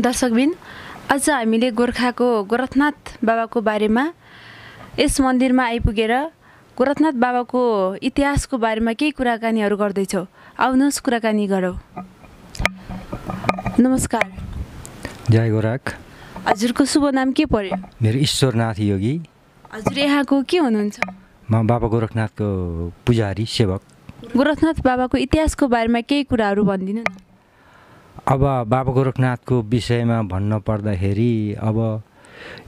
दर्शकबिन आज हामीले गोर्खाको गोरखनाथ बाबाको बारेमा यस मन्दिरमा आइपुगेर गोरखनाथ बाबाको इतिहासको बारेमा केही कुराकानीहरू गर्दैछौँ आउनुहोस् कुराकानी गरौँ नमस्कार जय गोराख हजुरको शुभ नाम के पर्यो मेरो ईश्वरनाथ योगी हजुर यहाँको के हुनुहुन्छ म बाबा गोरखनाथको पुजारी सेवक गोरखनाथ बाबाको इतिहासको बारेमा केही कुराहरू भनिदिनु न अब बाबा गोरखनाथको विषयमा भन्न पर्दाखेरि अब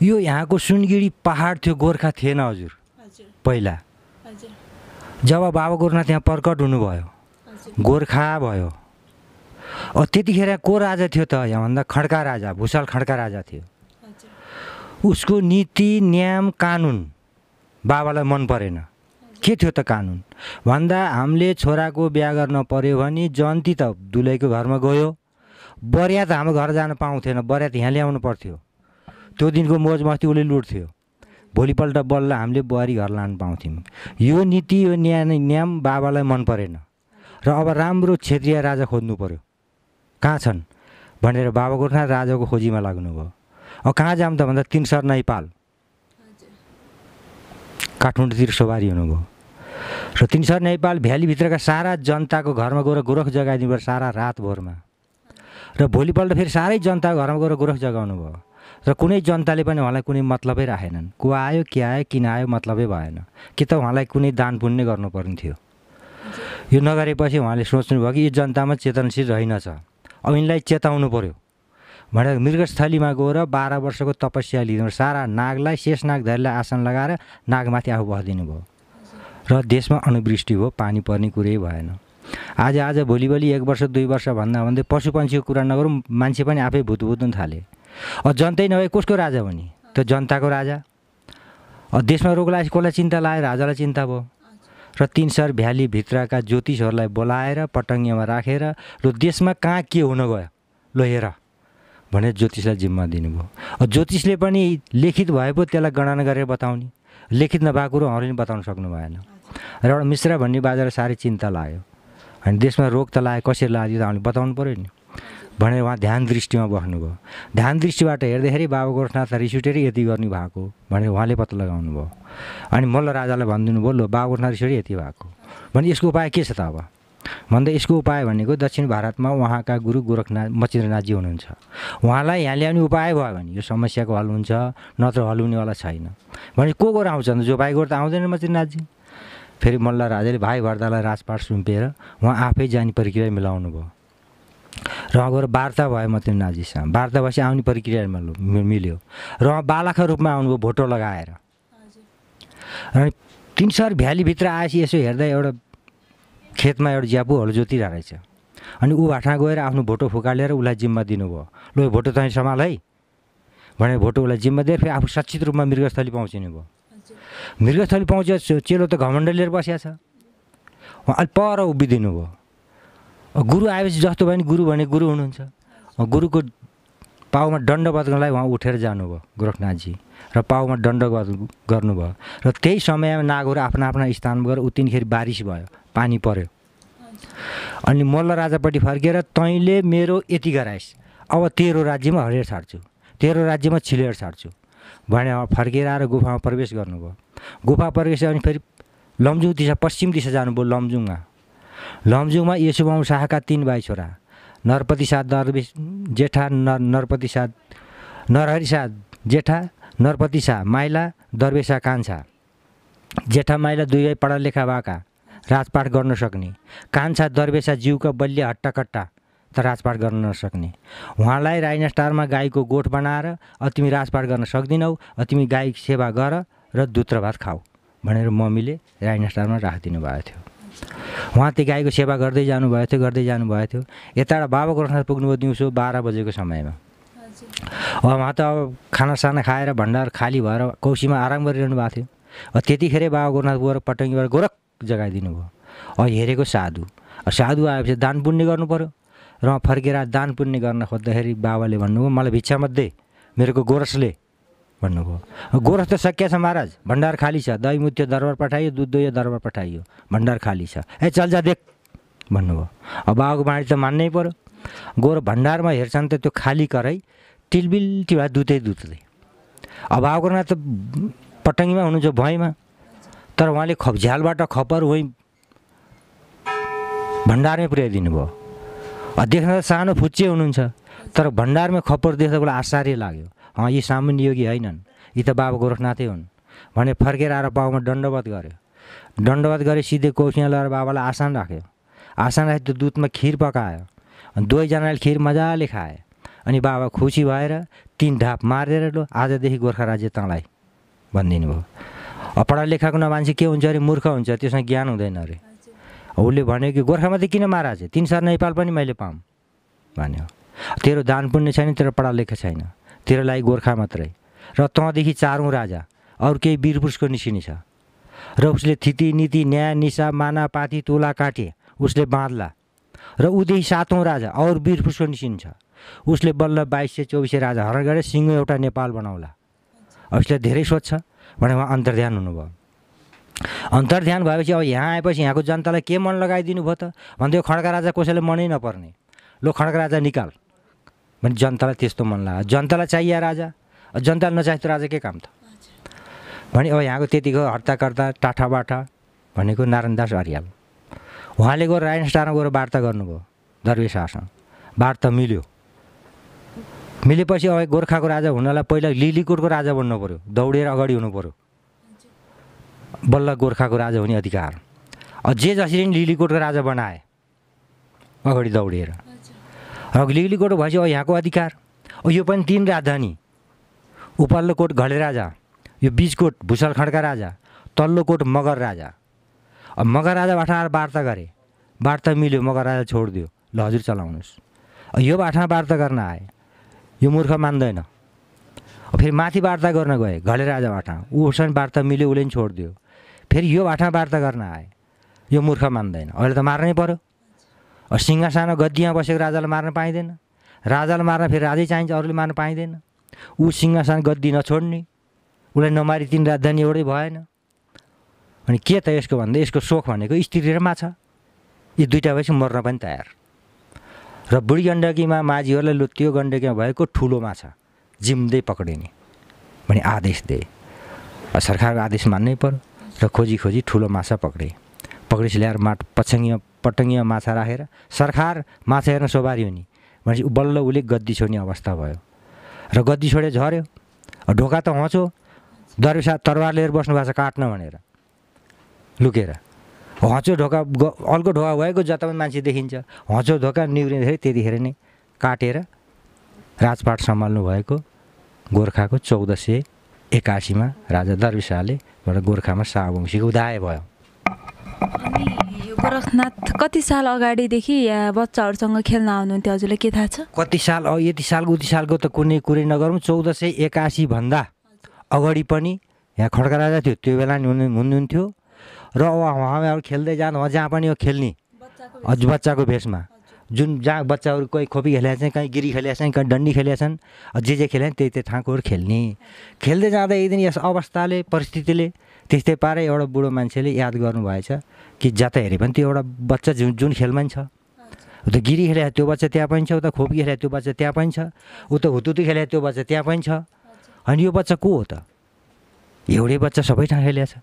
यो यहाँको सुनगिरी पहाड थियो गोर्खा थिएन हजुर पहिला जब बाबा गोरखनाथ यहाँ प्रकट हुनुभयो गोर्खा भयो त्यतिखेर को राजा थियो त यहाँभन्दा खड्का राजा भुसाल खड्का राजा थियो उसको नीति नियम कानुन बाबालाई मन परेन के थियो त कानुन भन्दा हामीले छोराको बिहा गर्न पर्यो भने जन्ती त दुलैको घरमा गयो बर्यात हाम्रो घर जान पाउँथेन बर्यात यहाँ ल्याउनु पर्थ्यो त्यो दिनको मोज मस्ती उसले लुट्थ्यो भोलिपल्ट बल्ल हामीले बुहारी घर लानु पाउँथ्यौँ यो नीति यो न्याय नियम बाबालाई मन परेन र अब राम्रो क्षेत्रीय राजा खोज्नु पऱ्यो कहाँ छन् भनेर बाबा गोर्खा राजाको खोजीमा लाग्नुभयो अब कहाँ जाऊँ त भन्दा तिन सर नेपाल काठमाडौँतिर सवारी हुनुभयो र तिन सर नेपाल भ्यालीभित्रका सारा जनताको घरमा गएर गोरख जगाइदिनु सारा रातभरमा र भोलिपल्ट फेरि साह्रै जनता घरमा गएर गोरख जगाउनु भयो र कुनै जनताले पनि उहाँलाई कुनै मतलबै राखेनन् को आयो के आयो किन आयो मतलबै भएन कि त उहाँलाई कुनै दान पुण्य गर्नुपर्ने थियो यो नगरेपछि उहाँले सोच्नुभयो कि यो जनतामा चेतनशील रहेनछ अब यिनलाई चेताउनु पऱ्यो भनेर मृगस्थलीमा गएर बाह्र वर्षको तपस्या लिनु सारा नागलाई शेष नागधारीलाई आसन लगाएर नागमाथि आफू बसिदिनु भयो र देशमा अनुवृष्टि भयो पानी पर्ने कुरै भएन आज आज भोलि भोलि एक वर्ष दुई वर्ष भन्दा भन्दै पशु पन्छीको कुरा नगरौँ मान्छे पनि आफै भूत भुत्न थाले अब जनतै नभए कसको राजा भने त्यो जनताको राजा देशमा रोग लाग्यो कसलाई चिन्ता लाग्यो राजालाई चिन्ता भयो र तिन सर भ्यालीभित्रका ज्योतिषहरूलाई बोलाएर पटङ्गीमा राखेर र देशमा कहाँ के हुन गयो ल हेर भनेर ज्योतिषलाई जिम्मा दिनुभयो ज्योतिषले पनि लिखित भए पो त्यसलाई गणना गरेर बताउने लिखित नभएको कुरो अरूले बताउन सक्नु भएन र एउटा मिश्रा भन्ने बाजालाई साह्रै चिन्ता लाग्यो अनि देशमा रोग त लाग्यो कसरी लाग्यो त हामीले बताउनु पऱ्यो नि भनेर उहाँ ध्यान दृष्टिमा बस्नुभयो ध्यान दृष्टिबाट हेर्दाखेरि बाबा गोरखनाथ रिस यति गर्ने भएको भनेर उहाँले पत्ता लगाउनु भयो अनि मल्ल राजालाई भनिदिनु भयो लो बाबा गोरखनाथ रिस यति भएको भने यसको उपाय के छ त अब भन्दा यसको उपाय भनेको दक्षिण भारतमा उहाँका गुरु गोरखनाथ मचिन्द्रनाथजी हुनुहुन्छ उहाँलाई यहाँ ल्याउने उपाय भयो भने यो समस्याको हल हुन्छ नत्र हल हुनेवाला छैन भने को गएर आउँछ भने भाइ गोर त आउँदैन मचिन्द्रनाथजी फेरि मल्ल राजाले भाइ भर्दालाई राजपाट सुम्पिएर उहाँ आफै जाने प्रक्रिया मिलाउनु भयो र उहाँ गएर वार्ता भयो मात्रै नाजीसँग वार्ता भएपछि आउने प्रक्रियामा मिल्यो र उहाँ बालाखा रूपमा आउनुभयो भोटो लगाएर अनि सर भ्यालीभित्र आएपछि यसो हेर्दा एउटा खेतमा एउटा ज्यापुहरू जोतिरहेको रहेछ अनि ऊ भाटा गएर आफ्नो भोटो फुकालेर उसलाई जिम्मा दिनुभयो लो भोटो तपाईँ सम्हाल है भनेर भोटो उसलाई जिम्मा दिएर फेरि आफू सचित रूपमा मृगस्थली पहुँचिनु भयो मृगस्थली पाउँछ चेलो त घमण्ड लिएर बसिया छ उहाँ अलिक पर उभिदिनु भयो गुरु आएपछि जस्तो भयो नि गुरु भने गुरु हुनुहुन्छ गुरुको पाउमा दण्ड बच्नलाई उहाँ उठेर जानुभयो गोरखनाथजी र पाउमा दण्ड गर्नुभयो र त्यही समयमा नागहरू आफ्नो आफ्ना स्थानमा गएर उतिनखेरि बारिस भयो पानी पर्यो अनि मल्ल राजापट्टि फर्केर तैँले मेरो यति गराइस् अब तेरो राज्यमा हरेर छाड्छु तेरो राज्यमा छिलेर छाड्छु भने फर्केर आएर गुफामा प्रवेश गर्नुभयो गुफा प्रवेश अनि फेरि लम्जुङ दिशा पश्चिम दिशा जानुभयो लम्जुङमा लम्जुङमा यसुबाउ शाहका तिन भाइ छोरा नरपति साथ नरबेस जेठा नर नरपति साथ नरहरि साथ जेठा नरपति शाह माइला दरबेसा कान्छा जेठा माइला दुवै पढालेखा भएका राजपाठ गर्न सक्ने कान्छा दरबेसा जिउका बलिय हट्टाकट्टा त राजपाठ गर्न नसक्ने उहाँलाई राइनास्टारमा गाईको गोठ बनाएर तिमी राजपाठ गर्न सक्दिनौ तिमी गाई सेवा गर र दुत्र भात खाऊ भनेर मम्मीले राइन स्टारमा राखिदिनु भएको थियो उहाँ त्यो गाईको सेवा गर्दै जानुभएको थियो गर्दै जानुभएको थियो यताबाट बाबा गोरखनाथ पुग्नुभयो दिउँसो बाह्र बजेको समयमा अब उहाँ त अब खानासाना खाएर भण्डार खाली भएर कौसीमा आराम गरिरहनु भएको थियो त्यतिखेरै बाबा गोरखनाथ गएर पटङ्गीबाट गोरख जगाइदिनु भयो अब हेरेको साधु साधु आएपछि दान पुण्य गर्नु पऱ्यो र फर्केर दान पुण्य गर्न खोज्दाखेरि बाबाले भन्नुभयो मलाई भिक्षा मध्ये मेरोको गोरसले भन्नुभयो गोरख त सकिया छ महाराज भण्डार खाली छ दही मुत्यो दरबार पठाइयो दुध दुयो दरबार पठाइयो भण्डार खाली छ ए चल जा देख भन्नुभयो अब बाबाको बाँडी त मान्नै पऱ्यो गोर भण्डारमा हेर्छन् त त्यो खाली करै टिलबिल टिभा दुधै दुध्दै अभावको न त पटङ्गीमा हुनुहुन्छ भएँमा तर उहाँले खप्झ्यालबाट खपर वहीँ भण्डारमै पुर्याइदिनु भयो देख्न त सानो फुच्चे हुनुहुन्छ तर भण्डारमै खपर देख्दा उसलाई आश्चर्य लाग्यो यी सामान्य योगी होइनन् यी त बाबा गोरखनाथै हुन् भने फर्केर आएर बाबुमा दण्डवत गर्यो दण्डवत गरे सिधै कौसिया लगाएर बाबालाई आसान राख्यो आसन राखेर त्यो दुधमा खिर पकायो अनि दुवैजनाले खिर मजाले खाए अनि बाबा खुसी भएर तिन ढाप मारेर लो आजदेखि गोर्खा राज्य तँलाई भनिदिनु भयो अब पढा लेखाको न मान्छे के हुन्छ अरे मूर्ख हुन्छ त्यसमा ज्ञान हुँदैन अरे उसले भन्यो कि गोर्खामा त किन मारा चाहिँ तिन सार नेपाल पनि मैले पाऊँ भन्यो तेरो दान पुण्य छैन तेरो पढा लेखा छैन तेरो लागि गोर्खा मात्रै र तँदेखि चारौँ राजा अरू केही वीरपुरुषको पुरुषको छ र उसले थिति नीति न्याय निसा माना पाती तोला काटे उसले बाँध्ला र उदेखि सातौँ राजा अरू वीरपुरुषको निस्किन्छ उसले बल्ल बाइस सय चौबिस सय राजा हरण गरेर सिङ्गो एउटा नेपाल बनाउला उसले धेरै सोध्छ भने उहाँ अन्तर्ध्यान हुनुभयो अन्तर्ध्यान भएपछि अब यहाँ आएपछि यहाँको जनतालाई के मन लगाइदिनु भयो त भन्दै खड्का राजा कसैले मनै नपर्ने लो खड्का राजा निकाल भने जनतालाई त्यस्तो मन लाग्यो जनतालाई चाहियो राजा जनता नचाहे त राजा के काम त भने अब यहाँको त्यतिको हर्ताकर्ता बाठा भनेको नारायणदास अरियाल उहाँले गएर रायन स्टारमा गएर वार्ता गर्नुभयो दरवेशाहसँग वार्ता मिल्यो मिलेपछि अब गोर्खाको राजा हुनलाई पहिला लिलीकोटको राजा बन्नु पऱ्यो दौडेर अगाडि हुनु पऱ्यो बल्ल गोर्खाको राजा हुने अधिकार अब जे जसरी लिलीकोटको राजा बनाए अगाडि दौडिएर हगलिगलीकोट भएपछि अब यहाँको अधिकार यो पनि तिन राजधानी उपल्लो कोट घले राजा यो बिचकोट खड्का राजा तल्लो कोट मगर राजा अब मगर राजाबाट आएर वार्ता गरे वार्ता मिल्यो मगर राजा छोडिदियो ल हजुर चलाउनुहोस् यो बाठा वार्ता गर्न आए यो मूर्ख मान्दैन फेरि माथि वार्ता गर्न गए घले राजा बाठा उसँग वार्ता मिल्यो उसले पनि छोडिदियो फेरि यो बाठा वार्ता गर्न आए यो मूर्ख मान्दैन अहिले त मार्नै पऱ्यो सिंहासानो गद्दीमा बसेको राजालाई मार्न पाइँदैन राजालाई मार्न फेरि राजै चाहिन्छ अरूले मार्न पाइँदैन ऊ सिंहासन गद्दी नछोड्ने उसलाई नमारी तिन राजधानी एउटै भएन अनि के त यसको भन्दा यसको सोख भनेको स्त्री र माछा यी दुइटा भएपछि मर्न पनि तयार र बुढी गण्डकीमा माझीहरूलाई त्यो गण्डकीमा भएको ठुलो माछा जिम्दै पक्रिने भने आदेश दिए सरकारको आदेश मान्नै पर्यो र खोजी खोजी ठुलो माछा पक्रे पक्रेपछि ल्याएर माट पछ्याङ्गीमा पटङ्गीमा माछा राखेर सरकार माछा हेर्न सोबारी हुने भनेपछि बल्ल उसले गद्दी छोड्ने अवस्था भयो र गद्दी छोडे झऱ्यो ढोका त हँचो दरबिसा तरवार लिएर बस्नु भएको छ काट्न भनेर लुकेर हँचो ढोका अल्को ढोका भएको जता पनि मान्छे देखिन्छ हँचो ढोका धेरै त्यतिखेर नै काटेर राजपाट सम्हाल्नु भएको गोर्खाको चौध सय एकासीमा राजा दरबिसाले गोर्खामा सावंशीको उदाय भयो गोरखनाथ कति साल अगाडिदेखि बच्चाहरूसँग खेल्न आउनुहुन्थ्यो हजुरलाई के थाहा छ कति साल यति साल उति सालको त कुनै कुरै नगरौँ चौध सय एकासीभन्दा अगाडि पनि यहाँ खड्का राजा थियो त्यो बेला नि हुनुहुन्थ्यो र अब खेल्दै जानु जहाँ पनि हो खेल्ने हजुर बच्चाको भेषमा जुन जहाँ बच्चाहरू कोही खोपी खेलेका छन् कहीँ गिरी खेलेका छन् कहीँ डन्डी खेलेका छन् जे जे खेले त्यही त्यही ठाँकुहरू खेल्ने खेल्दै जाँदा एकदिन यस अवस्थाले परिस्थितिले त्यस्तै पारै एउटा बुढो मान्छेले याद गर्नुभएछ कि जता हेऱ्यो भने त्यो एउटा बच्चा जुन जुन खेलमा छ ऊ त गिरी खेले त्यो बच्चा त्यहाँ पनि छ उता त खोपी खेले त्यो बच्चा त्यहाँ पनि छ ऊ त हुतुतु खेले त्यो बच्चा त्यहाँ पनि छ अनि यो बच्चा को हो त एउटै बच्चा सबै ठाउँ खेलेको छ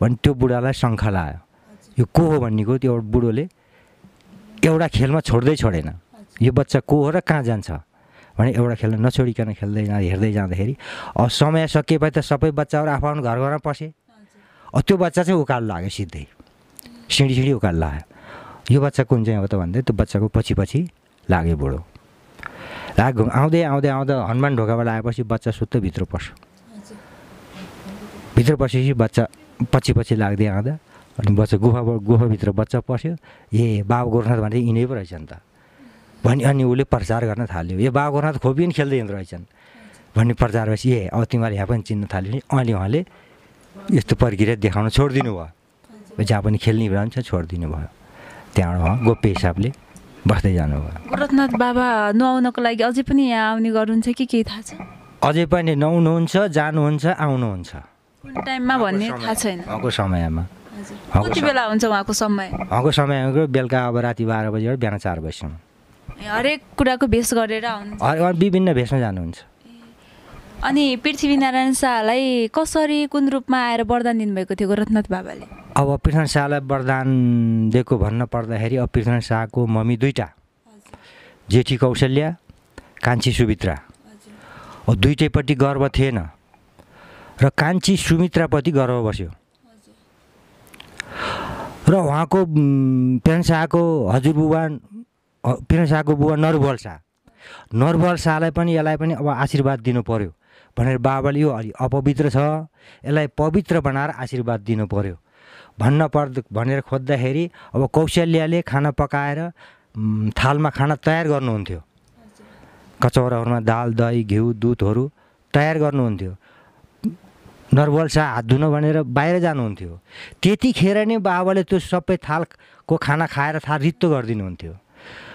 भने त्यो बुढालाई शङ्खा लायो यो को हो भन्ने कुरो त्यो बुढोले एउटा खेलमा छोड्दै छोडेन यो बच्चा को हो र कहाँ जान्छ भने एउटा खेल्न नछोडिकन खेल्दै जाँदा हेर्दै जाँदाखेरि अब समय सकिएपछि त सबै बच्चाहरू आफ्नो आफ्नो घर घरमा पसे त्यो बच्चा चाहिँ उकालो लाग्यो सिधै सिँढी सिँढी उकालो लाग्यो यो बच्चा कुन चाहिँ हो त भन्दै त्यो बच्चाको पछि पछि लाग्यो बुढो लाग्यो आउँदै आउँदै आउँदा हनुमान ढोकाबाट आएपछि बच्चा सुत्त भित्र पस्यो भित्र पसेपछि बच्चा पछि पछि लाग्दै आउँदा अनि बच्चा गुफा गुफाभित्र बच्चा पस्यो ए बाबु गोर्खानाथ भने यिनै पो रहेछ त भने अनि उसले प्रचार गर्न थाल्यो ए बाबु गोर्खानाथ खोपी पनि खेल्दै हिँड्दो रहेछन् भन्ने प्रचार भएपछि ए अब तिमीहरूले यहाँ पनि चिन्न थाल्यो भने अनि उहाँले यस्तो प्रक्रिया देखाउन छोडिदिनु भयो जहाँ पनि खेल्ने रहन्छ छोडिदिनु भयो त्यहाँबाट उहाँ गोप्य हिसाबले बस्दै जानुभयो गोरखनाथ बाबा नुहाउनको लागि अझै पनि यहाँ आउने गर्नुहुन्छ कि केही थाहा छ अझै पनि नुहाउनुहुन्छ जानुहुन्छ आउनुहुन्छ टाइममा भन्ने थाहा छैन उहाँको समयमा कति बेला हुन्छ उहाँको समय उहाँको समय बेलुका अब राति बाह्र बजीबाट बिहान चार बजीसम्म हरेक कुराको भेष गरेर विभिन्न भेषमा जानुहुन्छ अनि पृथ्वीनारायण शाहलाई कसरी कुन रूपमा आएर वरदान दिनुभएको थियो गोरखनाथ बाबाले अब पृथ्वी शाहलाई वरदान दिएको भन्न पर्दाखेरि अब पृथ्वी शाहको मम्मी दुईवटा जेठी कौशल्या कान्छी सुमित्रा दुइटैपट्टि गर्व थिएन र कान्छी सुमित्राप्रति गर्व बस्यो र उहाँको पृथ्वी शाहको हजुरबुबा पृथ्वी शाहको बुबा नरबल शाह नरबल शाहलाई पनि यसलाई पनि अब आशीर्वाद दिनु पर्यो भनेर बाबाले यो अलि अपवित्र छ यसलाई पवित्र बनाएर आशीर्वाद दिनु पऱ्यो भन्न पर्द भनेर खोज्दाखेरि अब कौशल्याले खाना पकाएर थालमा खाना तयार गर्नुहुन्थ्यो कचौराहरूमा दाल दही घिउ दुधहरू तयार गर्नुहुन्थ्यो नर्वल छ हात धुन भनेर बाहिर जानुहुन्थ्यो त्यतिखेर नै बाबाले त्यो सबै थालको खाना खाएर थाल रित्तो गरिदिनुहुन्थ्यो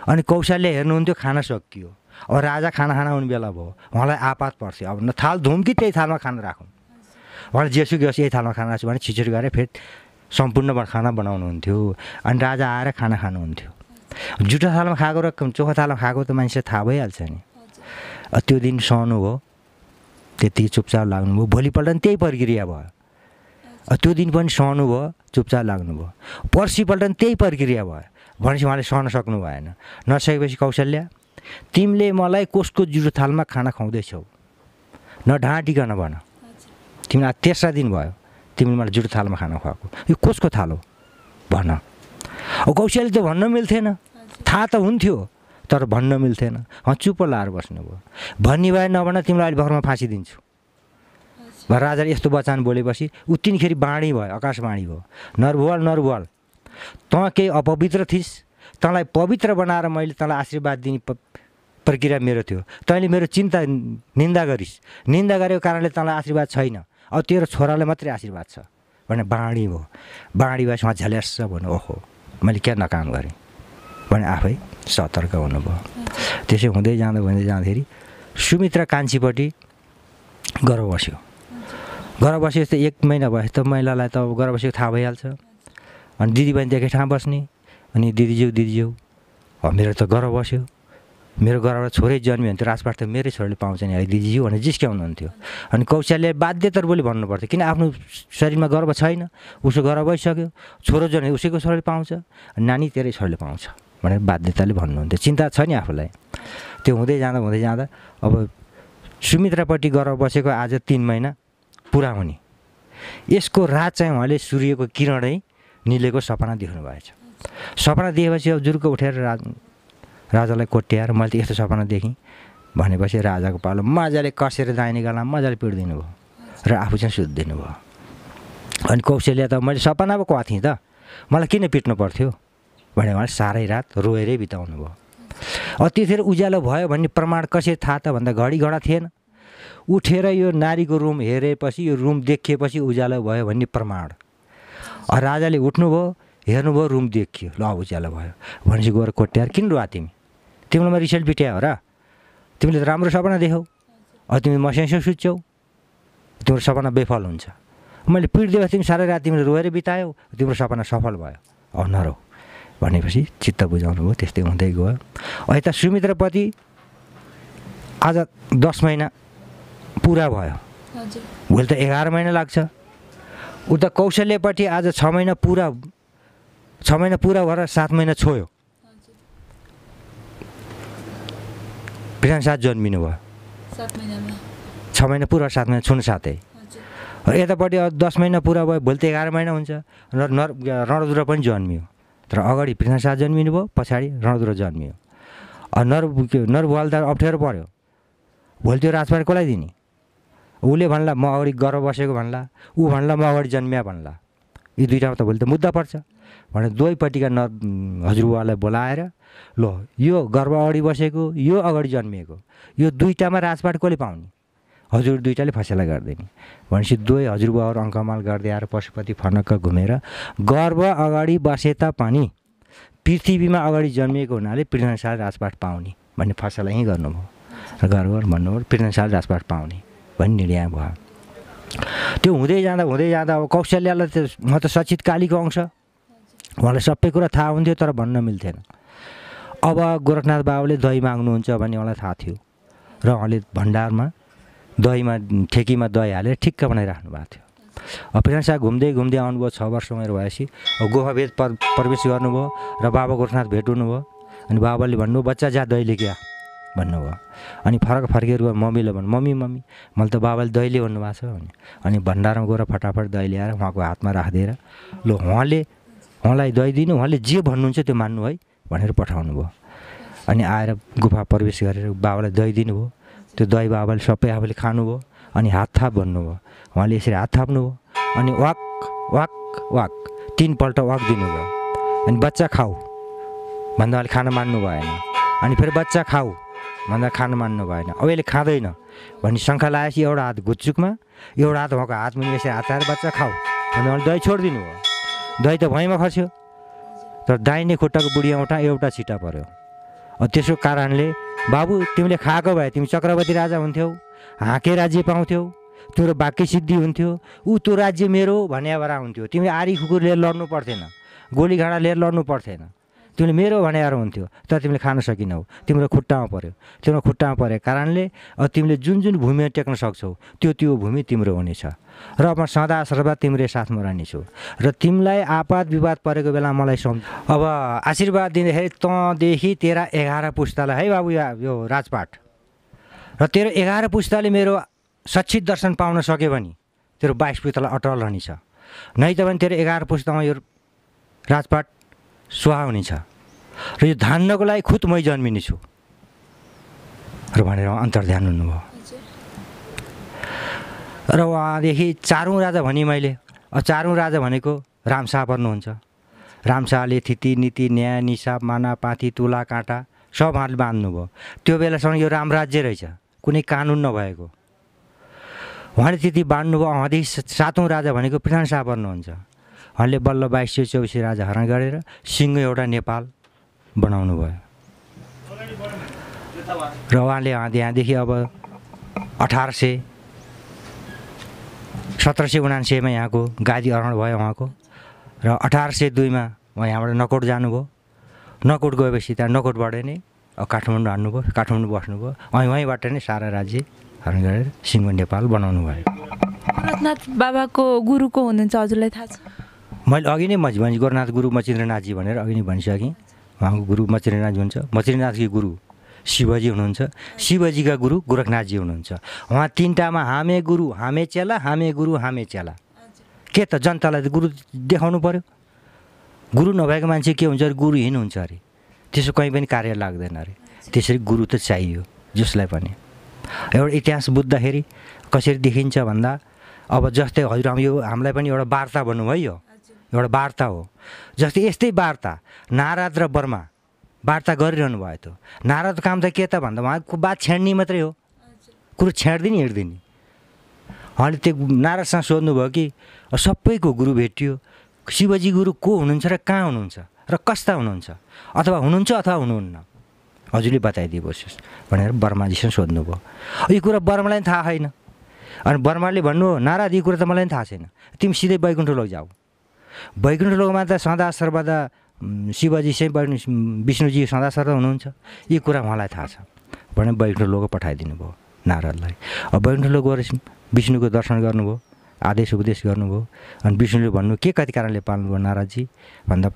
अनि कौशल्य हेर्नुहुन्थ्यो खाना सकियो अब राजा खाना खाना आउने बेला भयो उहाँलाई आपात पर्छ अब न थाल धुम कि त्यही थालमा खाना राखौँ उहाँले जेसुकै होस् यही थालमा खाना राख्छु भने छिचुर गरेर फेरि सम्पूर्ण खाना बनाउनुहुन्थ्यो अनि राजा आएर खाना खानुहुन्थ्यो जुठो थालमा खाएको र चोखो थालमा खाएको त मान्छे थाहा भइहाल्छ नि त्यो दिन सहनु भयो त्यति चुपचाप लाग्नुभयो भोलिपल्ट पनि त्यही प्रक्रिया भयो त्यो दिन पनि सहनु भयो चुपचाप लाग्नुभयो पर्सिपल्ट पनि त्यही प्रक्रिया भयो भनेपछि उहाँले सहन सक्नु भएन नसकेपछि कौशल्या तिमीले मलाई कसको थालमा खाना खुवाउँदैछौ न ढाँटिकन भन तिमीलाई तेस्रा दिन भयो तिमीले मलाई जुठो थालमा खाना खुवाएको यो कसको थाल हो भन कौशल त भन्न मिल्थेन थाहा त हुन्थ्यो तर भन्न मिल्थेन चुप लाएर बस्नुभयो भन्ने भए नभन तिमीलाई अहिले भर्खरमा फाँसी दिन्छु राजाले यस्तो वचन बोलेपछि ऊ तिनखेरि बाँडी भयो आकाश आकाशवाणी भयो नरभुवाल नरभुवाल तँ केही अपवित्र थिइस् तँलाई पवित्र बनाएर मैले तँलाई आशीर्वाद दिने प्रक्रिया मेरो थियो तैँले मेरो चिन्ता निन्दा गरिस् निन्दा गरेको कारणले तँलाई आशीर्वाद छैन अब तेरो छोरालाई मात्रै आशीर्वाद छ भने बाँडी हो बाँडी भएपछि उहाँ झल्यास भन्नु ओहो मैले क्या नकाम गरेँ भने आफै सतर्क हुनुभयो त्यसै हुँदै जाँदा हुँदै जाँदाखेरि सुमित्रा कान्छीपट्टि घर बस्यो घर बसे जस्तो एक महिना भयो त महिलालाई त अब घर बसेको थाहा भइहाल्छ अनि दिदीबहिनी बहिनी एकै ठाउँ बस्ने अनि दिदीज्यू दिदीज्यू मेरो त गर बस्यो मेरो गरबाट छोरै जन्मियो भने त राजपाठ त मेरै छोरीले पाउँछ नि है दिदीज्यू भनेर जिस्क्याउनुहुन्थ्यो अनि कौशल्य बाध्यतर बोली भन्नुपर्थ्यो किन आफ्नो शरीरमा गर्व छैन उसो गर्व भइसक्यो छोरो जन्म उसैको छोरीले पाउँछ नानी तेरै छोराले पाउँछ भनेर बाध्यताले भन्नुहुन्थ्यो चिन्ता छ नि आफूलाई त्यो हुँदै जाँदा हुँदै जाँदा अब सुमित्रापट्टि गर बसेको आज तिन महिना पुरा हुने यसको रात चाहिँ उहाँले सूर्यको किरणै निलेको सपना देख्नुभएछ सपना देखेपछि अब जुर्को उठेर राज राजालाई कोट्याएर मैले त यस्तो सपना देखेँ भनेपछि राजाको पालो मजाले कसेर दाहिने गला मजाले पिडिदिनु भयो र आफू चाहिँ सुत्दिनु भयो अनि कौशल्य त मैले सपना पो कहाँ थिएँ त मलाई किन पिट्नु पर्थ्यो भने उहाँले साह्रै रात रोएरै बिताउनु भयो अब त्यतिखेर उज्यालो भयो भन्ने प्रमाण कसरी थाहा त भन्दा घडी घडा थिएन उठेर यो नारीको रुम हेरेपछि यो रुम देखिएपछि उज्यालो भयो भन्ने प्रमाण राजाले उठ्नुभयो हेर्नुभयो रुम देखियो ल उज्यालो भयो भनेपछि गएर कोट्याएर किन रुवा तिमी तिमीलाई रिजल्ट बिट्यायो र तिमीले त राम्रो सपना देख्यौ अब तिमी मस्यास सुत्छौ तिम्रो सपना बेफल हुन्छ मैले पिट दिएको तिमी साह्रै रात तिमीले रोएर बितायो तिम्रो सपना सफल भयो अब नरो भनेपछि चित्त बुझाउनु भयो त्यस्तै हुँदै गयो त सुमित्रपति आज दस महिना पुरा भयो भोलि त एघार महिना लाग्छ उता कौशल्यपट्टि आज छ महिना पुरा छ महिना पुरा भएर सात महिना छोयो बिरान साथ जन्मिनु भयो छ महिना पुरा सात महिना छुन साथै यतापट्टि दस महिना पुरा भयो भोलि त एघार महिना हुन्छ र नर रणदुर पनि जन्मियो तर अगाडि पृथ्वीनाथ जन्मिनु भयो पछाडि रणदुर जन्मियो नर नरबुवालदार अप्ठ्यारो पऱ्यो भोलि त्यो राजपाट कसलाई दिने उसले भन्ला म अगाडि गर्व बसेको भन्ला ऊ भन्ला म अगाडि जन्मिया भन्ला यी दुइटामा त भोलि त मुद्दा पर्छ भनेर दुवैपट्टिका न हजुरबुवालाई बोलाएर लो यो गर्व अगाडि बसेको यो अगाडि जन्मिएको यो दुईवटामा राजपाट कसले पाउने हजुर दुइटाले फसेला गरिदिने भनेपछि दुवै हजुरबुवाहरू अङ्कमाल गर्दै आएर पशुपति फर्नक्क घुमेर गर्व अगाडि बसे तापनि पृथ्वीमा अगाडि जन्मिएको हुनाले पृथ्वीशाल राजपाट पाउने भन्ने फसला यहीँ गर्नुभयो र गर्व भन्नुभयो पृथ्वीशाल राजपाट पाउने भन्ने निर्णय भयो त्यो हुँदै जाँदा हुँदै जाँदा अब कौशल्यालाई त म त सचित कालीको अंश उहाँलाई सबै कुरा थाहा हुन्थ्यो तर भन्न मिल्थेन अब गोरखनाथ बाबुले दही माग्नुहुन्छ भन्ने उहाँलाई थाहा थियो र उहाँले भण्डारमा दहीमा ठेकीमा दही हालेर ठिक्क बनाइराख्नु भएको थियो अब घुम्दै घुम्दै आउनुभयो छ वर्ष उमेर भएपछि गोफाभेद पर प्रवेश गर्नुभयो र बाबा गोरखनाथ भेट हुनुभयो अनि बाबाले भन्नुभयो बच्चा जा दही लेख्या भन्नुभयो अनि फरक फर्केर गयो मम्मीले भन्नु मम्मी मम्मी मैले त बाबाले दहीले भन्नुभएको छ अनि भण्डारमा गएर फटाफट दही ल्याएर उहाँको हातमा राखिदिएर लो उहाँले उहाँलाई दिनु उहाँले जे भन्नुहुन्छ त्यो मान्नु है भनेर पठाउनु भयो अनि आएर गुफा प्रवेश गरेर बाबालाई दही दिनुभयो त्यो दही बाबाले सबै आफूले खानुभयो अनि हात थाप भन्नुभयो उहाँले यसरी हात थाप्नु थाप्नुभयो अनि वाक वाक वाक तिनपल्ट वाक दिनुभयो अनि बच्चा खाऊ भन्दा उहाँले खान मान्नु भएन अनि फेरि बच्चा खाऊ भन्दा खान मान्नु भएन अब यसले खाँदैन भन्ने शङ्खा लगाएपछि एउटा हात गुच्चुकमा एउटा हात उहाँको हातमा यसरी हात आएर बच्चा खाऊ भन्दा उहाँले दही छोडिदिनु भयो दुवाई त भैँमा खस्यो तर दाहिने खुट्टाको बुढी औँठा एउटा छिटा पर्यो त्यसको कारणले बाबु तिमीले खाएको भए तिमी चक्रवर्ती राजा हुन्थ्यौ हाँके राज्य पाउँथ्यौ तेरो बाक्य सिद्धि हुन्थ्यो ऊ त्यो राज्य मेरो भन्या भएर हुन्थ्यो तिमी आरी खुकुर लिएर लड्नु पर्थेन गोलीघाँडा लिएर लड्नु पर्थेन तिमीले मेरो भनेर हुन्थ्यो तर तिमीले खान सकिनौ तिम्रो खुट्टामा पऱ्यो तिम्रो खुट्टामा परेको कारणले अब तिमीले जुन जुन भूमिमा टेक्न सक्छौ त्यो त्यो भूमि तिम्रो हुनेछ र म सदा सर्वदा तिम्रै साथमा रहनेछु र तिमीलाई आपात विवाद परेको बेला मलाई सम् अब आशीर्वाद दिँदाखेरि तँदेखि तेह्र एघार पुस्तालाई है बाबु यो राजपाट र तेरो एघार पुस्ताले मेरो सचित दर्शन पाउन सक्यो भने तेरो बाइस पुस्तालाई अटल रहनेछ नै त भने तेरो एघार पुस्तामा यो राजपाट सुहाउने छ र यो धान्नको लागि खुद मै जन्मिने छु र भनेर अन्तर्ध्यान हुनुभयो र उहाँदेखि चारौँ राजा भने मैले चारौँ राजा भनेको रामशाह पर्नुहुन्छ रामशाहले थिति नीति न्याय निसाब माना पाथी तुला काँटा सब उहाँले भयो त्यो बेलासम्म यो रामराज्य रहेछ कुनै कानुन नभएको उहाँले त्यति बाँड्नुभयो उहाँदेखि सातौँ राजा भनेको प्रधान शाह पर्नुहुन्छ उहाँले बल्ल बाइस सय चौबिसी राजा हरण गरेर सिंह एउटा नेपाल बनाउनु भयो र उहाँले यहाँदेखि अब अठार सय सत्र सय उनान्सयमा यहाँको गादी अरण भयो उहाँको र अठार सय दुईमा उहाँ यहाँबाट नकोट जानुभयो नकोट गएपछि त्यहाँ नकोटबाट नै काठमाडौँ हान्नुभयो काठमाडौँ बस्नुभयो अनि उहीँबाट नै सारा राज्य हरण गरेर सिंह नेपाल बनाउनु भयो बाबाको गुरुको हुनुहुन्छ हजुरलाई थाहा छ मैले अघि नै भने गोरनाथ गुरु मचिन्द्रनाथजी भनेर अघि नै भनिसकेँ उहाँको गुरु मचिन्द्रनाथजी हुन्छ मचिन्द्रनाथकी गुरु शिवजी हुनुहुन्छ शिवजीका गुरु गोरखनाथजी हुनुहुन्छ उहाँ तिनवटामा हामे गुरु हामे चेला हामे गुरु हामे चेला के त जनतालाई त गुरु देखाउनु पऱ्यो गुरु नभएको मान्छे के हुन्छ अरे गुरुहीन हुन्छ अरे त्यसो कहीँ पनि कार्य लाग्दैन अरे त्यसरी गुरु त चाहियो जसलाई पनि एउटा इतिहास बुझ्दाखेरि कसरी देखिन्छ भन्दा अब जस्तै हजुर यो हामीलाई पनि एउटा वार्ता भन्नुभयो एउटा वार्ता हो जस्तै यस्तै वार्ता नारद र बर्मा वार्ता गरिरहनु भयो त्यो नारद काम त के त भन्दा उहाँको बात छेड्ने मात्रै हो कुरो छेड्दिने हिँड्दिने उहाँले त्यो नारादसँग सोध्नुभयो कि सबैको गुरु भेटियो शिवजी गुरु को हुनुहुन्छ र कहाँ हुनुहुन्छ र कस्ता हुनुहुन्छ अथवा हुनुहुन्छ अथवा हुनुहुन्न हजुरले बताइदिनुहोस् भनेर बर्माजीसँग सोध्नुभयो यो कुरा बर्मालाई पनि थाहा छैन अनि बर्माले भन्नु नारद यो कुरा त मलाई पनि थाहा छैन तिमी सिधै बैकुण्ठ लैजाऊ वैकुण्ठ लोकमा त सदा सर्वदा शिवजी चाहिँ विष्णुजी सदा सर्दा हुनुहुन्छ यी कुरा उहाँलाई थाहा छ भने वैकुण्ठ लोक पठाइदिनु भयो नारदलाई अब वैकुण्ठ लोक गएर विष्णुको दर्शन गर्नुभयो आदेश उपदेश गर्नुभयो अनि विष्णुले भन्नु के कति कारणले पाल्नुभयो नारदजी भन्दा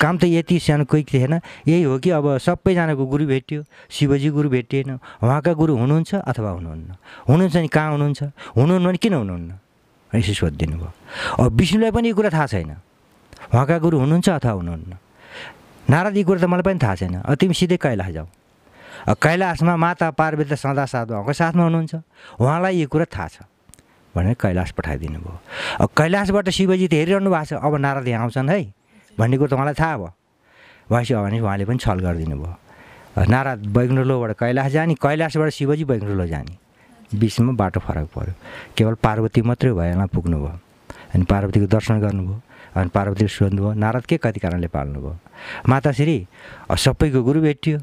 काम त यति सानो कोही थिएन यही हो कि अब सबैजनाको गुरु भेटियो शिवजी गुरु भेटिएन उहाँका गुरु हुनुहुन्छ अथवा हुनुहुन्न हुनुहुन्छ भने कहाँ हुनुहुन्छ हुनुहुन्न भने किन हुनुहुन्न यसरी सोधिदिनु भयो अब विष्णुलाई पनि यो कुरा थाहा छैन उहाँका गुरु हुनुहुन्छ अथवा हुनुहुन्न नारद यी कुरा त मलाई पनि थाहा छैन अब तिमी सिधै कैलाश जाऊ कैलाशमा माता पार्वती सदा साथ उहाँको साथमा हुनुहुन्छ उहाँलाई यो कुरा थाहा छ भनेर कैलाश पठाइदिनु भयो अब कैलाशबाट शिवजी त हेरिरहनु भएको छ अब नारद यहाँ आउँछन् है भन्ने कुरो त उहाँलाई थाहा भयो भएपछि हो भने उहाँले पनि छल गरिदिनु भयो नारद बैग्रुलोबाट कैलाश जाने कैलाशबाट शिवजी बैग्रुलो जाने बिचमा बाटो फरक पऱ्यो केवल पार्वती मात्रै भयो पुग्नु पुग्नुभयो अनि पार्वतीको दर्शन गर्नुभयो अनि पार्वतीले सोध्नुभयो नारद के कति कारणले पाल्नुभयो माता श्री सबैको गुरु भेटियो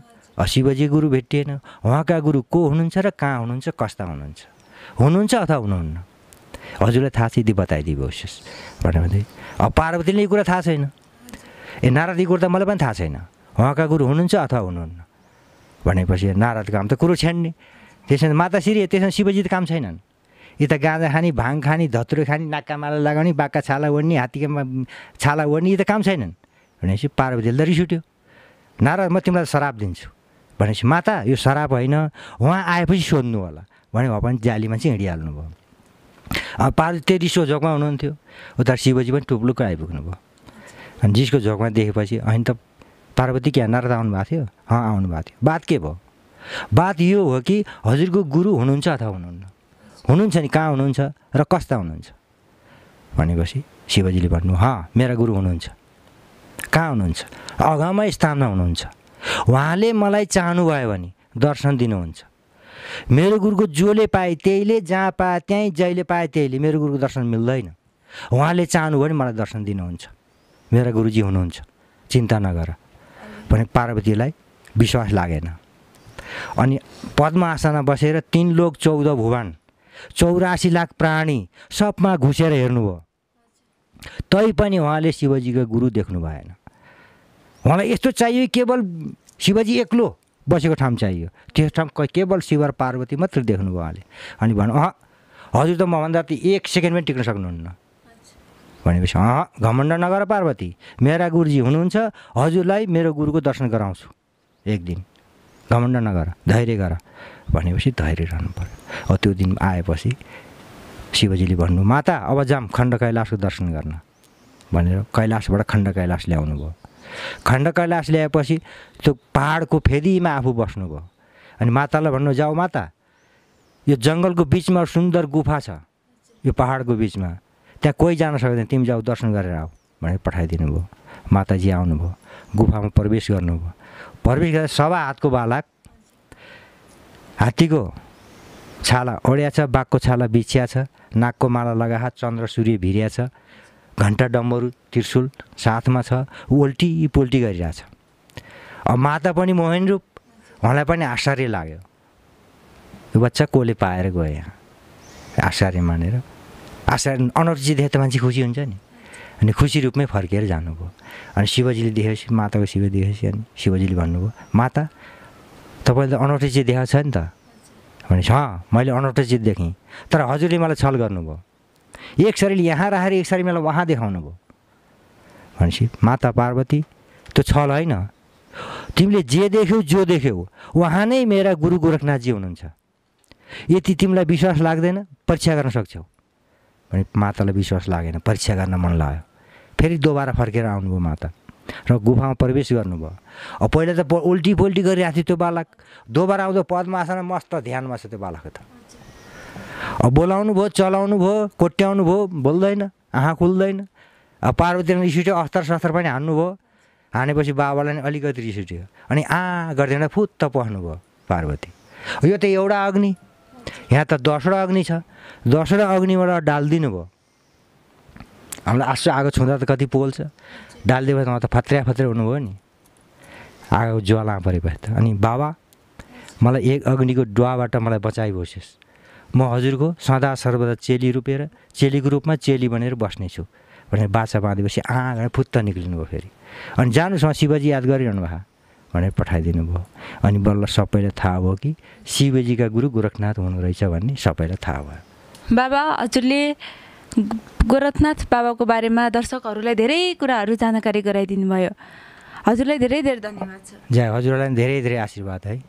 शिवजी गुरु भेटिएन उहाँका गुरु को हुनुहुन्छ र कहाँ हुनुहुन्छ कस्ता हुनुहुन्छ हुनुहुन्छ अथवा हुनुहुन्न हजुरलाई थाहा छ यदि बताइदिनुहोस् भनेर भने अब पार्वतीले यो कुरा थाहा छैन ए नारदी गुरु त मलाई पनि थाहा छैन उहाँका गुरु हुनुहुन्छ अथवा हुनुहुन्न भनेपछि नारदको काम त कुरो छ्यान्ने त्यसमा माताश्री त्यसमा शिवजी त काम छैनन् यता गाँजा खाने भाङ खाने धत्रो खाने नाक्का माला लगाउने बाक्का छाला ओढ्ने हात्तीका छाला ओढ्ने यी त काम छैनन् भनेपछि पार्वतीले त रिस उठ्यो नारा म तिमीलाई श्राप दिन्छु भनेपछि माता यो श्राप होइन उहाँ आएपछि सोध्नु होला भने उहाँ पनि जालीमा चाहिँ हिँडिहाल्नु भयो अब पार्वती त्यही रिसको झोकमा हुनुहुन्थ्यो उता शिवजी पनि टुप्लुक्क आइपुग्नु भयो अनि जिसको झोकमा देखेपछि होइन त पार्वती क्या नारद आउनु भएको थियो अँ आउनु भएको थियो बात के भयो बात यो हो कि हजुरको गुरु हुनुहुन्छ अथवा हुनुहुन्न हुनुहुन्छ नि कहाँ हुनुहुन्छ र कस्ता हुनुहुन्छ भनेपछि शिवजीले भन्नु हँ मेरा गुरु हुनुहुन्छ कहाँ हुनुहुन्छ अघामा स्थानमा हुनुहुन्छ उहाँले मलाई चाहनुभयो भने दर्शन दिनुहुन्छ मेरो गुरुको जसले पाए त्यहीले जहाँ पाए त्यहीँ जहिले पाए त्यहीले मेरो गुरुको दर्शन मिल्दैन उहाँले चाहनुभयो भने मलाई दर्शन दिनुहुन्छ मेरा गुरुजी हुनुहुन्छ चिन्ता नगर भने पार्वतीलाई विश्वास लागेन अनि आसनमा बसेर तिन लोक चौध भुवन चौरासी लाख प्राणी सबमा घुसेर हेर्नुभयो पनि उहाँले शिवजीको गुरु देख्नु भएन उहाँलाई यस्तो चाहियो केवल शिवजी एक्लो बसेको ठाउँ चाहियो त्यो ठाउँ केवल शिव र पार्वती मात्रै देख्नुभयो उहाँले अनि भन्नु अह हजुर त मभन्दा त एक सेकेन्ड पनि टिक्न सक्नुहुन्न भनेपछि अँ घमण्ड नगर पार्वती मेरा गुरुजी हुनुहुन्छ हजुरलाई मेरो गुरुको दर्शन गराउँछु एक दिन घमण्ड नगर धैर्य गर भनेपछि धैर्य रहनु पऱ्यो अब त्यो दिन आएपछि शिवजीले भन्नु माता अब जाम खण्ड कैलाशको दर्शन गर्न भनेर कैलाशबाट खण्ड कैलाश ल्याउनु भयो खण्ड कैलाश ल्याएपछि त्यो पाहाडको फेदीमा आफू बस्नुभयो अनि मातालाई भन्नु जाऊ माता यो जङ्गलको बिचमा सुन्दर गुफा छ यो पाहाडको बिचमा त्यहाँ कोही जान सक्दैन तिमी जाऊ दर्शन गरेर आऊ भनेर पठाइदिनु भयो माताजी आउनुभयो गुफामा प्रवेश गर्नुभयो भर्मिक सभा हातको बालक हात्तीको छाला ओड्या छ बाघको छाला बिछ्या छ नाकको माला लगा चन्द्र सूर्य भिरिया छ घन्टा डम्बर त्रिशुल साथमा छ ओल्टी पोल्टी गरिरहेछ अब माता पनि मोहन रूप उहाँलाई पनि आश्चर्य लाग्यो यो बच्चा कोले पाएर गयो यहाँ आश्चर्य मानेर आश्चर्य अनर्जी त मान्छे खुसी हुन्छ नि अनि खुसी रूपमै फर्केर जानुभयो अनि शिवजीले देखेपछि माताको शिव देखेपछि अनि शिवजीले भन्नुभयो माता तपाईँले त अनौठो चिज देखाएको छ नि त भनेपछि हँ मैले अनौठो चिज देखेँ तर हजुरले मलाई छल गर्नुभयो एक शरीर यहाँ राखेर एक शरीर मलाई उहाँ देखाउनु भयो भनेपछि माता पार्वती त्यो छल होइन तिमीले जे देख्यौ जो देख्यौ उहाँ नै मेरा गुरु गोरखनाथजी हुनुहुन्छ यति तिमीलाई विश्वास लाग्दैन परीक्षा गर्न सक्छौ भने मातालाई विश्वास लागेन परीक्षा गर्न मन लाग्यो फेरि दोबारा फर्केर आउनुभयो माता र गुफामा प्रवेश गर्नुभयो अब पहिला त उल्टी पोल्टी गरिरहेको थियो त्यो बालक दोबारा आउँदा पद्मासनमा मस्त ध्यानमा छ त्यो बालक त अब बोलाउनु भयो चलाउनु भयो कोट्याउनु भयो बोल्दैन आँखा खुल्दैन अब पार्वती रिस उठ्यो अस्तर शस्त्र पनि हान्नुभयो हानेपछि बाबालाई नि अलिकति रिस उठ्यो अनि आ गर्दैन फुत्त पस्नुभयो पार्वती यो त एउटा अग्नि यहाँ त दसवटा अग्नि छ दसवटा अग्निबाट डालिदिनु भयो हामीलाई आँसु आगो छुँदा त कति पोल्छ डालिदियो उहाँ त फत्रिया फत्रे हुनुभयो नि आगो ज्वाला परे भए त अनि बाबा मलाई एक अग्निको डुवाबाट मलाई बसेस् म हजुरको सदा सर्वदा चेली रोपेर चेलीको रूपमा चेली बनेर बस्नेछु भनेर बाछा बाँधेपछि आँगा फुत्त निक्लिनु भयो फेरि अनि जानुहोस् उहाँ शिवजी याद गरिरहनु भयो भनेर पठाइदिनु भयो अनि बल्ल सबैलाई थाहा भयो कि शिवजीका गुरु गोरखनाथ हुनु रहेछ भन्ने सबैलाई थाहा भयो बाबा हजुरले गोरखनाथ बाबाको बारेमा दर्शकहरूलाई धेरै कुराहरू जानकारी गराइदिनु भयो हजुरलाई धेरै धेरै धन्यवाद छ हजुरलाई धेरै धेरै आशीर्वाद है